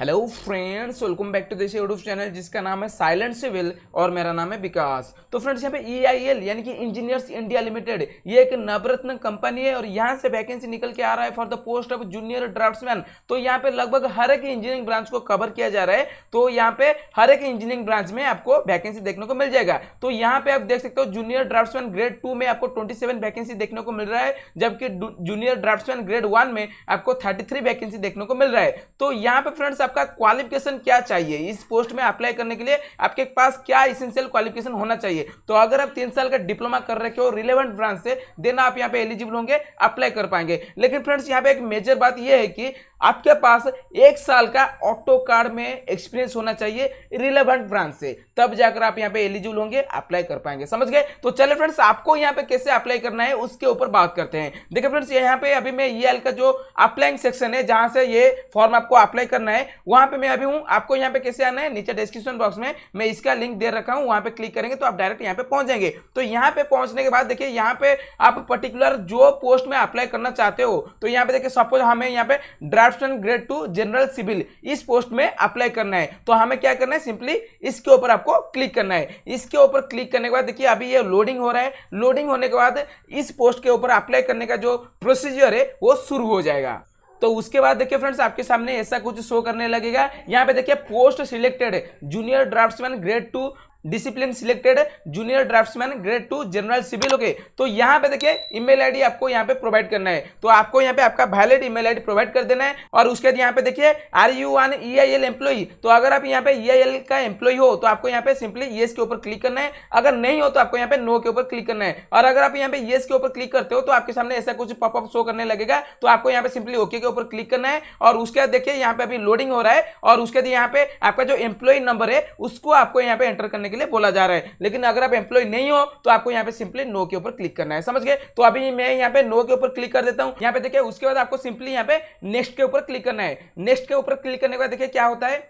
hello friends welcome back to Desh YouTube channel जिसका नाम है साइलेंट सिविल और मेरा नाम है विकास तो फ्रेंड्स यहाँ पे ई आई एल यानी कि इंजीनियर्स इंडिया लिमिटेड ये एक नवरत्न कंपनी है और यहाँ से वैकेंसी निकल के आ रहा है for the post of junior draftsman तो यहाँ पे लगभग हर एक इंजीनियरिंग ब्रांच को कवर किया जा रहा है तो यहाँ पे हर एक इंजीनियरिंग ब्रांच में आपको वैकेंसी देखने को मिल जाएगा तो यहाँ पे आप देख सकते हो जूनियर ड्राफ्ट्समैन ग्रेड टू में आपको ट्वेंटी वैकेंसी देखने को मिल रहा है जबकि जूनियर ड्राफ्ट्समैन ग्रेड वन में आपको थर्टी वैकेंसी देखने को मिल रहा है तो यहाँ पे फ्रेंड्स आपका क्वालिफिकेशन क्या चाहिए इस पोस्ट में अप्लाई करने के लिए आपके पास क्या इसेंशियल क्वालिफिकेशन होना चाहिए तो अगर आप तीन साल का डिप्लोमा कर रखे हो रिलेवेंट ब्रांच से देना आप यहाँ पे एलिजिबल होंगे अप्लाई कर पाएंगे लेकिन फ्रेंड्स यहाँ पे एक मेजर बात यह है कि आपके पास एक साल का ऑटो कार्ड में एक्सपीरियंस होना चाहिए रिलेवेंट ब्रांच से तब जाकर आप यहाँ पे एलिजिबल होंगे अप्लाई कर पाएंगे समझ गए तो चले फ्रेंड्स आपको यहाँ पे कैसे अप्लाई करना है उसके ऊपर बात करते हैं देखिए फ्रेंड्स यहाँ पे अभी मैं ई e का जो अप्लाइंग सेक्शन है जहां से ये फॉर्म आपको अप्लाई करना है वहां पे मैं अभी हूँ आपको यहाँ पे कैसे आना है नीचे डिस्क्रिप्शन बॉक्स में मैं इसका लिंक दे रखा हूँ वहां पर क्लिक करेंगे तो आप डायरेक्ट यहाँ पे पहुंच जाएंगे तो यहाँ पे पहुंचने के बाद देखिए यहाँ पे आप पर्टिकुलर जो पोस्ट में अप्लाई करना चाहते हो तो यहाँ पे देखिए सपोज हमें यहाँ पे draft craftsman grade two general civil इस पोस्ट में अप्लाई करना है तो हमें क्या करना है सिंपली इसके ऊपर आपको क्लिक करना है इसके ऊपर क्लिक करने के बाद देखिए अभी ये लोडिंग हो रहा है लोडिंग होने के बाद इस पोस्ट के ऊपर अप्लाई करने का जो प्रोसीजर है वो शुरू हो जाएगा तो उसके बाद देखिए फ्रेंड्स आपके सामने ऐसा कुछ शो करने लगेगा यहाँ पे देखिए post selected junior draftsman grade two discipline selected junior draftman grade two general civil okay तो यहाँ पे देखिए ईमेल आईडी आपको यहाँ पे प्रोवाइड करना है तो आपको यहाँ पे आपका वैलिड ईमेल आईडी प्रोवाइड कर देना है और उसके बाद यहाँ पे देखिए are you one E I L employee तो अगर आप यहाँ पे ई आई एल का एम्प्लॉय हो तो आपको यहाँ पे सिंपली ये के ऊपर क्लिक करना है अगर नहीं हो तो आपको यहाँ पे नो के ऊपर क्लिक करना है और अगर आप यहाँ पे ये के ऊपर क्लिक करते हो तो आपके सामने ऐसा कुछ पॉपअप शो करने लगेगा तो आपको यहाँ पे सिंपली ओके के ऊपर क्लिक करना है और उसके बाद देखिए यहाँ पे अभी लोडिंग हो रहा है और उसके बाद यहाँ पे आपका जो एम्प्लॉय नंबर है उसको आपको यहाँ पे एंटर करने के लिए बोला जा रहा है लेकिन अगर आप एम्प्लॉय नहीं हो तो आपको यहाँ पे सिंपली नो के ऊपर क्लिक करना है समझ गए तो अभी मैं यहाँ पे नो के ऊपर क्लिक कर देता हूँ यहाँ पे देखिए उसके बाद आपको सिंपली यहाँ पे नेक्स्ट के ऊपर क्लिक करना है नेक्स्ट के ऊपर क्लिक करने के बाद देखिए क्या होता है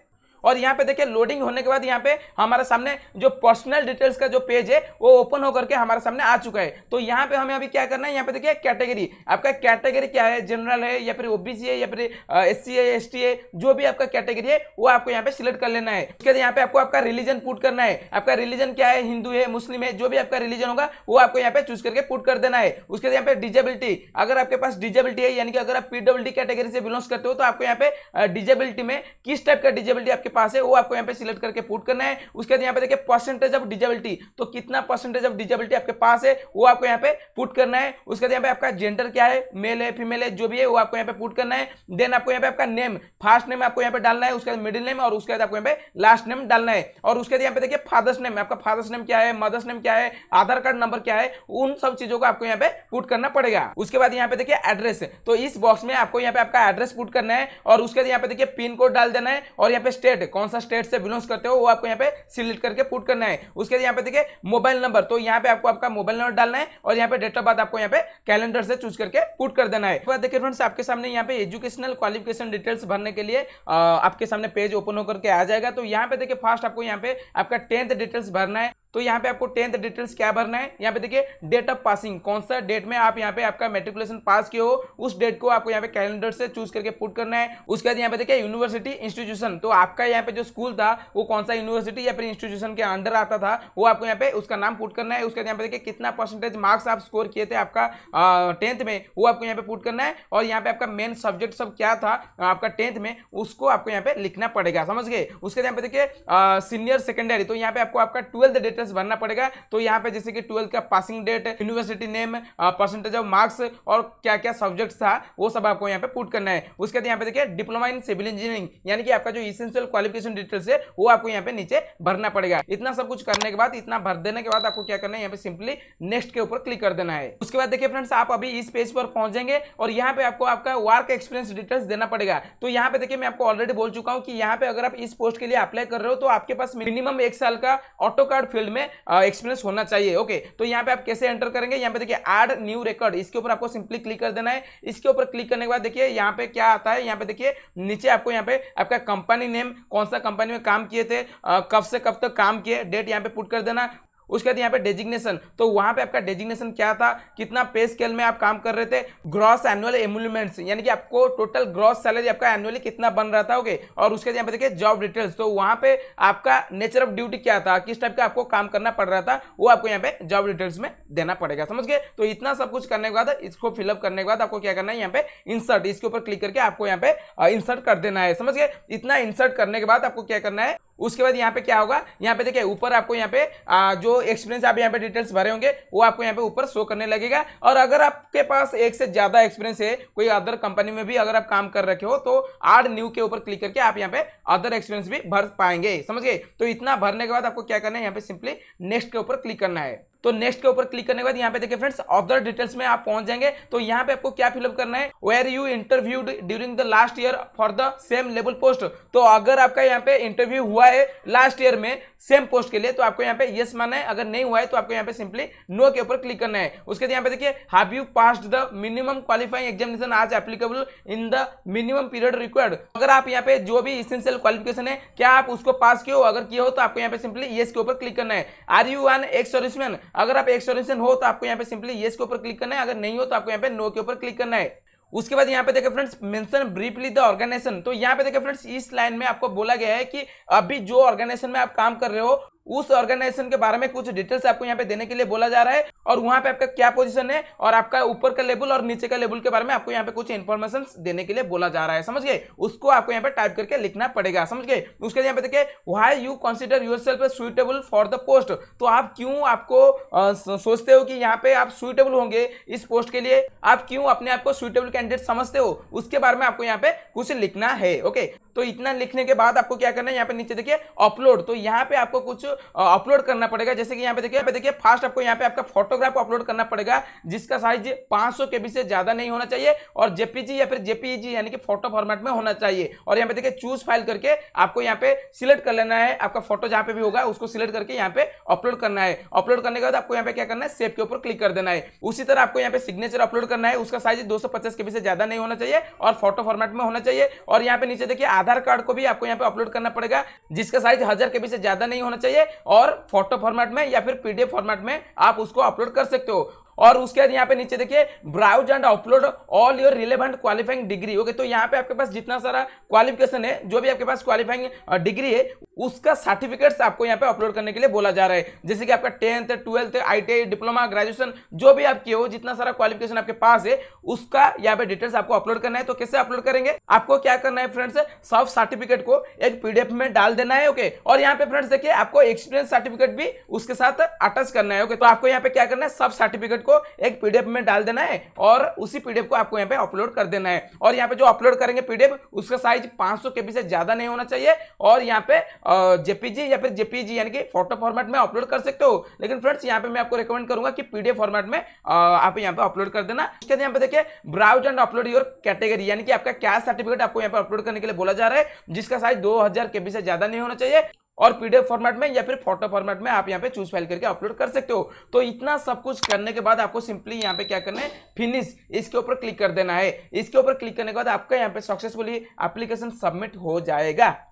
और यहाँ पे देखिए लोडिंग होने के बाद यहाँ पे हमारे सामने जो पर्सनल डिटेल्स का जो पेज है वो ओपन होकर के हमारे सामने आ चुका है तो यहाँ पे हमें अभी क्या करना है यहाँ पे देखिए कैटेगरी आपका कैटेगरी क्या है जनरल है या फिर ओबीसी है या फिर एस सी है एस टी है जो भी आपका कैटेगरी है वो आपको यहाँ पे सिलेक्ट कर लेना है उसके बाद यहाँ पे आपको आपका रिलीजन पुट करना है आपका रिलीजन क्या है हिंदू है मुस्लिम है जो भी आपका रिलीजन होगा वो आपको यहाँ पे चूज करके पुट कर देना है उसके बाद यहाँ पे डिजेबिलिटी अगर आपके पास डिजेबिलिटी है यानी कि अगर आप पीडब्ल्यू कैटेगरी से बिलोंग करते हो तो आपको यहाँ पे डिजेबिलिटी में किस टाइप का डिजेबिलिटी आपके पास है वो आपको यहाँ पे सिलेक्ट करके पुट करना है उसके बाद यहाँ पे देखिए परसेंटेज ऑफ डिजेबिलिटी तो कितना परसेंटेज ऑफ डिजेबिलिटी आपके पास है वो आपको यहाँ पे पुट करना है उसके बाद यहाँ पे आपका जेंडर क्या है मेल है फीमेल है जो भी है वो आपको यहाँ पे पुट करना है देन आपको यहाँ पे आपका नेम फर्स्ट नेम आपको यहाँ पे डालना है उसके बाद मिडिल नेम और उसके बाद आपको यहाँ पे लास्ट नेम डालना है और उसके बाद यहाँ पे देखिए फादर्स नेम आपका फादर्स नेम क्या है मदर्स नेम क्या है आधार कार्ड नंबर क्या है उन सब चीजों को आपको यहाँ पे पुट करना पड़ेगा उसके बाद यहाँ पे देखिए एड्रेस तो इस बॉक्स में आपको यहाँ पे आपका एड्रेस पुट करना है और उसके बाद यहाँ पे देखिए पिन कोड डाल देना है और यहाँ पे स्टेट स्टेट है कौन सा स्टेट से बिलोंग करते हो वो आपको यहाँ पे सिलेक्ट करके पुट करना है उसके बाद यहाँ पे देखिए मोबाइल नंबर तो यहाँ पे आपको आपका मोबाइल नंबर डालना है और यहाँ पे डेट ऑफ बर्थ आपको यहाँ पे कैलेंडर से चूज करके पुट कर देना है देखिए फ्रेंड्स आपके सामने यहाँ पे एजुकेशनल क्वालिफिकेशन डिटेल्स भरने के लिए आपके सामने पेज ओपन होकर आ जाएगा तो यहाँ पे देखिए फास्ट आपको यहाँ पे आपका टेंथ डिटेल्स भरना है तो यहाँ पे आपको टेंथ डिटेल्स क्या भरना है यहाँ पे देखिए डेट ऑफ पासिंग कौन सा डेट में आप यहाँ पे आपका मेट्रिकुलेशन पास किए हो उस डेट को आपको यहाँ पे कैलेंडर से चूज करके पुट करना है उसके बाद यहाँ पे देखिए यूनिवर्सिटी इंस्टीट्यूशन तो आपका यहाँ पे जो स्कूल था वो कौन सा यूनिवर्सिटी या फिर इंस्टीट्यूशन के अंडर आता था वो आपको यहाँ पे उसका नाम पुट करना है उसके बाद यहाँ पे देखिए कितना परसेंटेज मार्क्स आप स्कोर किए थे आपका टेंथ में वो आपको यहाँ पे पुट करना है और यहाँ पे आपका मेन सब्जेक्ट सब क्या था आपका टेंथ में उसको आपको यहाँ पे लिखना पड़ेगा समझ गए उसके बाद यहाँ पे देखिए सीनियर सेकेंडरी तो यहाँ पे आपको आपका ट्वेल्थ डेट परसेंटेज भरना पड़ेगा तो यहाँ पे जैसे कि ट्वेल्थ का passing date university name percentage of marks और क्या क्या सब्जेक्ट था वो सब आपको यहाँ पे पुट करना है उसके बाद यहाँ पे देखिए डिप्लोमा इन सिविल इंजीनियरिंग यानी कि आपका जो इसेंशियल क्वालिफिकेशन डिटेल्स है वो आपको यहाँ पे नीचे भरना पड़ेगा इतना सब कुछ करने के बाद इतना भर देने के बाद आपको क्या करना है यहाँ पे सिंपली नेक्स्ट के ऊपर क्लिक कर देना है उसके बाद देखिए फ्रेंड्स आप अभी इस पेज पर पहुंचेंगे और यहाँ पे आपको आपका वर्क एक्सपीरियंस डिटेल्स देना पड़ेगा तो यहाँ पे देखिए मैं आपको ऑलरेडी बोल चुका हूँ कि यहाँ पे अगर आप इस पोस्ट के लिए अप्लाई कर रहे हो तो आपके पास मिनिमम एक साल का ऑटो कार्ड फील्ड में एक्सपीरियंस होना चाहिए ओके तो यहाँ पे आप कैसे एंटर करेंगे यहाँ पे देखिए एड न्यू रिकॉर्ड इसके ऊपर आपको सिंपली क्लिक कर देना है इसके ऊपर क्लिक करने के बाद देखिए यहाँ पे क्या आता है यहाँ पे देखिए नीचे आपको यहाँ पे आपका कंपनी नेम कौन सा कंपनी में काम किए थे कब से कब तक काम किए डेट यहाँ पे पुट कर देना उसके बाद यहाँ पे डेजिग्नेशन तो वहाँ पे आपका डेजिग्नेशन क्या था कितना पे स्केल में आप काम कर रहे थे ग्रॉस एनुअल एमुलमेंट्स यानी कि आपको टोटल ग्रॉस सैलरी आपका एनुअली कितना बन रहा था ओके और उसके बाद यहाँ पे देखिए जॉब डिटेल्स तो वहाँ पे आपका नेचर ऑफ ड्यूटी क्या था किस टाइप का आपको काम करना पड़ रहा था वो आपको यहाँ पे जॉब डिटेल्स में देना पड़ेगा समझ गए तो इतना सब कुछ करने के बाद इसको फिलअप करने के बाद आपको क्या करना है यहाँ पे इंसर्ट इसके ऊपर क्लिक करके आपको यहाँ पे इंसर्ट कर देना है समझ गए इतना इंसर्ट करने के बाद आपको क्या करना है उसके बाद यहाँ पे क्या होगा यहाँ पे देखिए ऊपर आपको यहाँ पे आ, जो एक्सपीरियंस आप यहाँ पे डिटेल्स भरे होंगे वो आपको यहाँ पे ऊपर शो करने लगेगा और अगर आपके पास एक से ज़्यादा एक्सपीरियंस है कोई अदर कंपनी में भी अगर आप काम कर रखे हो तो आर न्यू के ऊपर क्लिक करके आप यहाँ पे अदर एक्सपीरियंस भी भर पाएंगे समझ गए तो इतना भरने के बाद आपको क्या करना है यहाँ पे सिंपली नेक्स्ट के ऊपर क्लिक करना है तो नेक्स्ट के ऊपर क्लिक करने के बाद यहाँ पे देखिए फ्रेंड्स अदर डिटेल्स में आप पहुंच जाएंगे तो यहाँ पे आपको क्या फिलअप करना है where you interviewed during the last year for the same level post तो अगर आपका यहाँ पे इंटरव्यू हुआ है है लास्ट ईयर में सेम पोस्ट के लिए तो आपको यहाँ पे यस माना है अगर नहीं हुआ है तो आपको यहाँ पे सिंपली नो के ऊपर क्लिक करना है उसके बाद यहाँ पे देखिए have you passed the minimum qualifying examination as applicable in the minimum period required अगर आप यहाँ पे जो भी इसेंशियल क्वालिफिकेशन है क्या आप उसको पास किए हो अगर किए हो तो आपको यहाँ पे सिंपली येस के ऊपर क्लिक करना है are you one ex serviceman अगर आप एक्स सर्विसमैन हो तो आपको यहाँ पे सिंपली येस के ऊपर क्लिक करना है अगर नहीं हो तो आपको यहाँ पे नो के ऊपर क्लिक करना है उसके बाद यहाँ पे देखे friends mention briefly the organisation तो यहाँ पे देखे फ्रेंड्स इस लाइन में आपको बोला गया है कि अभी जो ऑर्गेनाइजेशन में आप काम कर रहे हो उस ऑर्गेनाइजेशन के बारे में कुछ डिटेल्स आपको यहाँ पे देने के लिए बोला जा रहा है और वहां पे आपका क्या पोजीशन है और आपका ऊपर का लेवल और नीचे का लेवल के बारे में आपको यहाँ पे कुछ इन्फॉर्मेशन देने के लिए बोला जा रहा है समझ गए उसको आपको यहाँ पे टाइप करके लिखना पड़ेगा समझ गए उसके यहाँ पे देखिए why you consider yourself suitable for the post तो आप क्यों आपको सोचते हो कि यहाँ पे आप सुइटेबल होंगे इस पोस्ट के लिए आप क्यों अपने आपको सुइटेबल कैंडिडेट समझते हो उसके बारे में आपको यहाँ पे कुछ लिखना है ओके तो इतना लिखने के बाद आपको क्या करना है यहाँ पे नीचे देखिए अपलोड तो यहाँ पे आपको कुछ अपलोड करना पड़ेगा जैसे कि यहाँ पे देखिए यहाँ पे देखिए फास्ट आपको यहाँ पे आपका फोटोग्राफ अपलोड करना पड़ेगा जिसका साइज 500 केबी से ज्यादा नहीं होना चाहिए और जेपीजी या फिर जेपीजी यानी कि फोटो फॉर्मेट में होना चाहिए और यहाँ पे देखिए चूज फाइल करके आपको यहाँ पे सिलेक्ट कर लेना है आपका फोटो जहाँ पे भी होगा उसको सिलेक्ट करके यहाँ पे अपलोड करना है अपलोड करने के बाद आपको यहाँ पे क्या करना है सेव के ऊपर क्लिक कर देना है उसी तरह आपको यहाँ पे सिग्नेचर अपलोड करना है उसका साइज 250 केबी से ज्यादा नहीं होना चाहिए और फोटो फॉर्मेट में होना चाहिए और यहाँ पे नीचे देखिए आधार कार्ड को भी आपको यहाँ पे अपलोड करना पड़ेगा जिसका साइज हजार केबी से ज्यादा नहीं होना चाहिए और फोटो फॉर्मेट में या फिर पीडीएफ फॉर्मेट में आप उसको अपलोड कर सकते हो और उसके बाद यहाँ पे नीचे देखिए browse and upload all your relevant qualifying degree okay तो यहाँ पे आपके पास जितना सारा क्वालिफिकेशन है जो भी आपके पास क्वालिफाइंग डिग्री है उसका सर्टिफिकेट्स आपको यहाँ पे अपलोड करने के लिए बोला जा रहा है जैसे कि आपका टेंथ ट्वेल्थ आई डिप्लोमा ग्रेजुएशन जो भी आपके हो जितना सारा क्वालिफिकेशन आपके पास है उसका यहाँ पे डिटेल्स आपको अपलोड करना है तो कैसे अपलोड करेंगे आपको क्या करना है फ्रेंड्स सब सर्टिफिकेट को एक पीडीएफ में डाल देना है ओके और यहाँ पे फ्रेंड्स देखिए आपको एक्सपीरियंस सर्टिफिकेट भी उसके साथ अटैच करना है ओके तो आपको यहाँ पे क्या करना है सब सर्टिफिकेट डॉक्यूमेंट को एक पीडीएफ में डाल देना है और उसी पीडीएफ को आपको यहाँ पे अपलोड कर देना है और यहाँ पे जो अपलोड करेंगे पीडीएफ उसका साइज 500 केबी से ज्यादा नहीं होना चाहिए और यहाँ पे जेपीजी या फिर जेपीजी यानी कि फोटो फॉर्मेट में अपलोड कर सकते हो लेकिन फ्रेंड्स यहाँ पे मैं आपको रिकमेंड करूंगा कि पीडीएफ फॉर्मेट में आप यहाँ पे अपलोड कर देना उसके यहाँ पे देखिए browse and upload your category यानी कि आपका कैश सर्टिफिकेट आपको यहाँ पे अपलोड करने के लिए बोला जा रहा है जिसका साइज दो हजार केबी से ज्यादा नहीं होना चाहिए और पीडीएफ फॉर्मेट में या फिर फोटो फॉर्मेट में आप यहाँ पे चूज फाइल करके अपलोड कर सकते हो तो इतना सब कुछ करने के बाद आपको सिंपली यहाँ पे क्या करना है फिनिश इसके ऊपर क्लिक कर देना है इसके ऊपर क्लिक करने के बाद आपका यहाँ पे सक्सेसफुली एप्लीकेशन सबमिट हो जाएगा